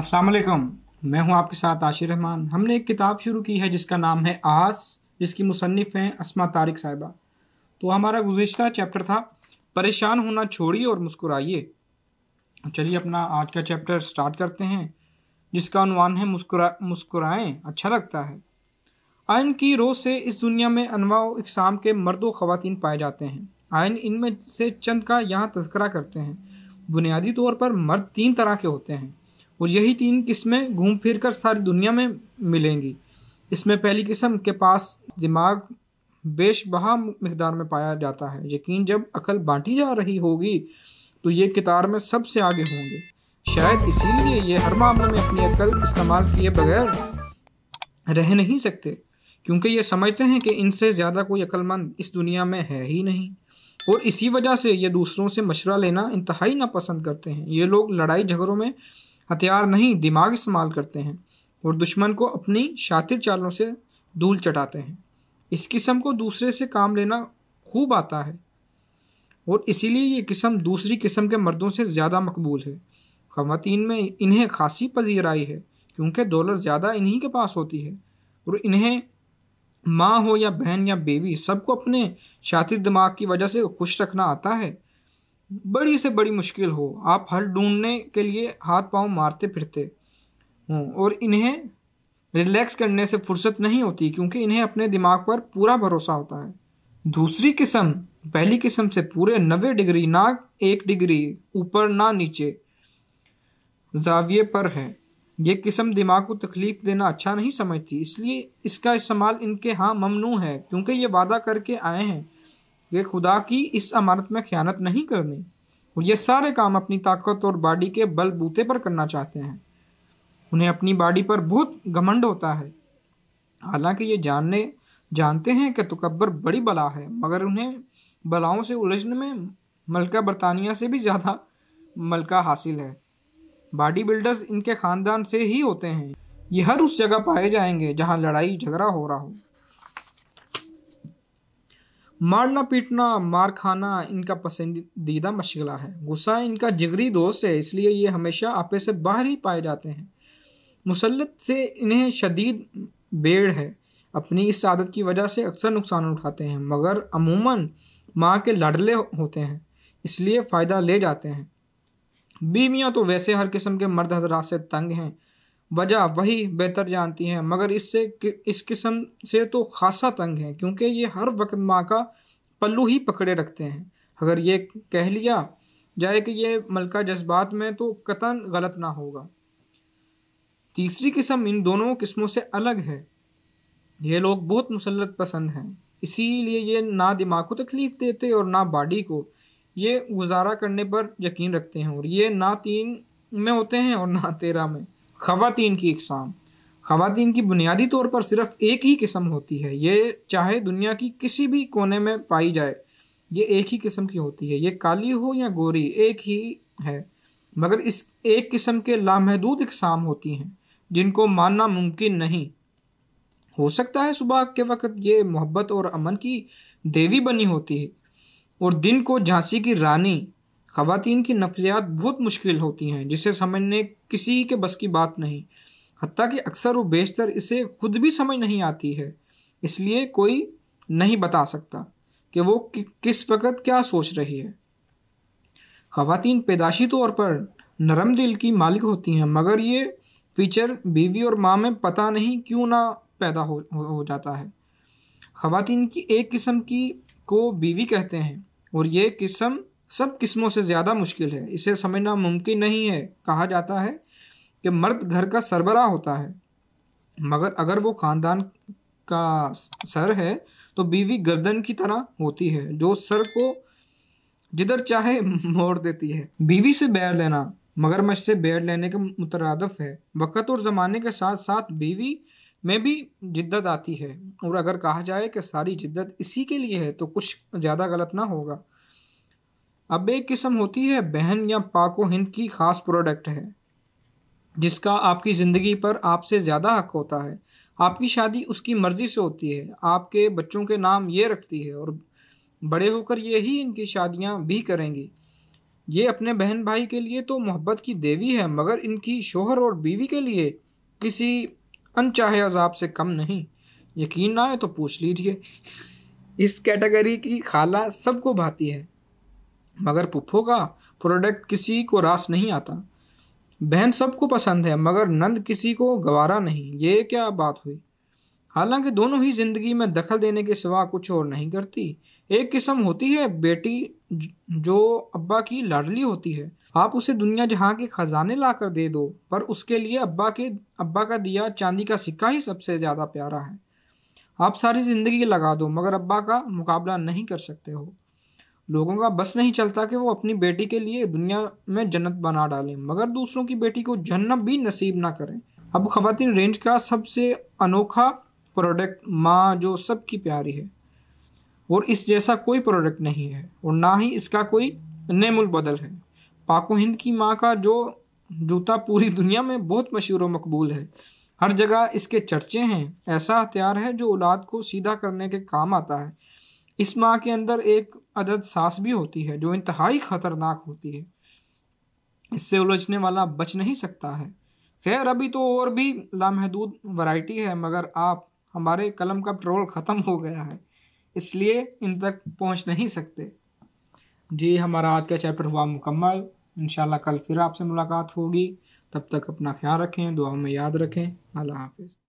अस्सलाम वालेकुम मैं हूं आपके साथ आशिर रहमान हमने एक किताब शुरू की है जिसका नाम है आस जिसकी मुसनफ़ हैं असमा तारिक साहिबा तो हमारा गुज्तर चैप्टर था परेशान होना छोड़िए और मुस्कुराइए चलिए अपना आज का चैप्टर स्टार्ट करते हैं जिसका अनवान है मुस्कुरा मुस्कुराएँ अच्छा लगता है आयन की रोज से इस दुनिया में अनवा इकसाम के मर्द व ख़वान पाए जाते हैं आयन इनमें से चंद का यहाँ तस्करा करते हैं बुनियादी तौर पर मर्द तीन तरह के होते हैं और यही तीन किस्में घूम फिर कर सारी दुनिया में मिलेंगी इसमें पहली किस्म के पास दिमाग बेशबहा मकदार में पाया जाता है यकीन जब अकल बांटी जा रही होगी तो ये कितार में सबसे आगे होंगे शायद इसीलिए ये हर मामले में अपनी अकल इस्तेमाल किए बगैर रह नहीं सकते क्योंकि ये समझते हैं कि इनसे ज़्यादा कोई अक्लमंद इस दुनिया में है ही नहीं और इसी वजह से ये दूसरों से मशवरा लेना इंतहाई नापसंद करते हैं ये लोग लड़ाई झगड़ों में हथियार नहीं दिमाग इस्तेमाल करते हैं और दुश्मन को अपनी शातिर चालों से धूल चटाते हैं इस किस्म को दूसरे से काम लेना खूब आता है और इसीलिए ये किस्म दूसरी किस्म के मर्दों से ज़्यादा मकबूल है ख़वातीन में इन्हें खासी पजीराई है क्योंकि दौलत ज़्यादा इन्हीं के पास होती है और इन्हें माँ हो या बहन या बेबी सबको अपने शातिर दिमाग की वजह से खुश रखना आता है बड़ी से बड़ी मुश्किल हो आप हल ढूंढने के लिए हाथ पांव मारते फिरते हों और इन्हें रिलैक्स करने से फुर्सत नहीं होती क्योंकि इन्हें अपने दिमाग पर पूरा भरोसा होता है दूसरी किस्म पहली किस्म से पूरे नबे डिग्री ना एक डिग्री ऊपर ना नीचे जाविये पर है ये किस्म दिमाग को तकलीफ देना अच्छा नहीं समझती इसलिए इसका इस्तेमाल इनके हाँ ममनू है क्योंकि ये वादा करके आए हैं ये खुदा की इस अमानत में ख्यानत नहीं करनी वो ये सारे काम अपनी ताकत और बाडी के बल बूते पर करना चाहते हैं उन्हें अपनी बाडी पर बहुत घमंड होता है हालांकि ये जानने जानते हैं कि तकबर बड़ी बला है मगर उन्हें बलाओं से उलझने में मलका बरतानिया से भी ज़्यादा मलका हासिल है बाडी बिल्डर्स इनके ख़ानदान से ही होते हैं ये हर उस जगह पाए जाएंगे जहाँ लड़ाई झगड़ा हो रहा हो मारना पीटना मार खाना इनका पसंदीदा मशगला है गुस्सा इनका जिगरी दोस्त है इसलिए ये हमेशा आपे से बाहर ही पाए जाते हैं मुसलत से इन्हें शदीद बेड़ है अपनी इस आदत की वजह से अक्सर नुकसान उठाते हैं मगर अमूमन माँ के लड़ले होते हैं इसलिए फ़ायदा ले जाते हैं बीवियाँ तो वैसे हर किस्म के मर्द हजरात से तंग हैं वजह वही बेहतर जानती हैं मगर इससे इस किस्म से तो खासा तंग है क्योंकि ये हर वक्त माँ का पल्लू ही पकड़े रखते हैं अगर ये कह लिया जाए कि ये मलका जज्बात में तो कतन गलत ना होगा तीसरी किस्म इन दोनों किस्मों से अलग है ये लोग बहुत मुसलत पसंद हैं इसीलिए ये ना दिमाग को तकलीफ़ देते और ना बॉडी को ये गुजारा करने पर यकीन रखते हैं और ये ना तीन में होते हैं और ना तेरह में खातन की इकसाम खातन की बुनियादी तौर पर सिर्फ एक ही किस्म होती है ये चाहे दुनिया की किसी भी कोने में पाई जाए ये एक ही किस्म की होती है ये काली हो या गोरी एक ही है मगर इस एक किस्म के लामहदूद इकसाम होती हैं जिनको मानना मुमकिन नहीं हो सकता है सुबह के वक्त ये मोहब्बत और अमन की देवी बनी होती है और दिन को झांसी की रानी खातन की नफसियात बहुत मुश्किल होती हैं जिसे समझने किसी के बस की बात नहीं हती कि अक्सर व बेशतर इसे खुद भी समझ नहीं आती है इसलिए कोई नहीं बता सकता कि वो कि, किस वक़्त क्या सोच रही है ख़वातीन पैदाशी तौर पर नरम दिल की मालिक होती हैं मगर ये फीचर बीवी और माँ में पता नहीं क्यों ना पैदा हो, हो जाता है ख़वातीन की एक किस्म की को बीवी कहते हैं और ये किस्म सब किस्मों से ज़्यादा मुश्किल है इसे समझना मुमकिन नहीं है कहा जाता है कि मर्द घर का सरबरा होता है मगर अगर वो खानदान का सर है तो बीवी गर्दन की तरह होती है जो सर को जिधर चाहे मोड़ देती है बीवी से बैर लेना मगरमच्छ से बैर लेने का मुतरदफ है वक़्त और ज़माने के साथ साथ बीवी में भी जिद्दत आती है और अगर कहा जाए कि सारी जिद्दत इसी के लिए है तो कुछ ज़्यादा गलत ना होगा अब एक किस्म होती है बहन या पाको हिंद की खास प्रोडक्ट है जिसका आपकी ज़िंदगी पर आपसे ज़्यादा हक होता है आपकी शादी उसकी मर्ज़ी से होती है आपके बच्चों के नाम ये रखती है और बड़े होकर ये ही इनकी शादियाँ भी करेंगी ये अपने बहन भाई के लिए तो मोहब्बत की देवी है मगर इनकी शोहर और बीवी के लिए किसी अनचाहे अजाब से कम नहीं यकीन ना आए तो पूछ लीजिए इस कैटेगरी की खाला सबको भाती है मगर पुप्पो का प्रोडक्ट किसी को रास नहीं आता बहन सबको पसंद है मगर नंद किसी को गवारा नहीं ये क्या बात हुई हालांकि दोनों ही जिंदगी में दखल देने के सिवा कुछ और नहीं करती एक किस्म होती है बेटी जो अब्बा की लाडली होती है आप उसे दुनिया जहाँ के खजाने ला कर दे दो पर उसके लिए अब्बा के अब्बा का दिया चांदी का सिक्का ही सबसे ज़्यादा प्यारा है आप सारी ज़िंदगी लगा दो मगर अब्बा का मुकाबला नहीं कर सकते हो लोगों का बस नहीं चलता कि वो अपनी बेटी के लिए दुनिया में जन्नत बना डालें मगर दूसरों की बेटी को जन्नत भी नसीब ना करें अब खवतिन रेंज का सबसे अनोखा प्रोडक्ट माँ जो सबकी प्यारी है और इस जैसा कोई प्रोडक्ट नहीं है और ना ही इसका कोई नेमुल बदल है पाको हिंद की माँ का जो जूता पूरी दुनिया में बहुत मशहूर मकबूल है हर जगह इसके चर्चे हैं ऐसा हथियार है जो औलाद को सीधा करने के काम आता है इस माह के अंदर एक अदद सास भी होती है जो इंतहाई खतरनाक होती है इससे उलझने वाला बच नहीं सकता है खैर अभी तो और भी लामहदूद वैरायटी है मगर आप हमारे कलम का ट्रोल ख़त्म हो गया है इसलिए इन तक पहुंच नहीं सकते जी हमारा आज का चैप्टर हुआ मुकम्मल इन कल फिर आपसे मुलाकात होगी तब तक अपना ख्याल रखें दुआ में याद रखें अल्लाह हाफिज़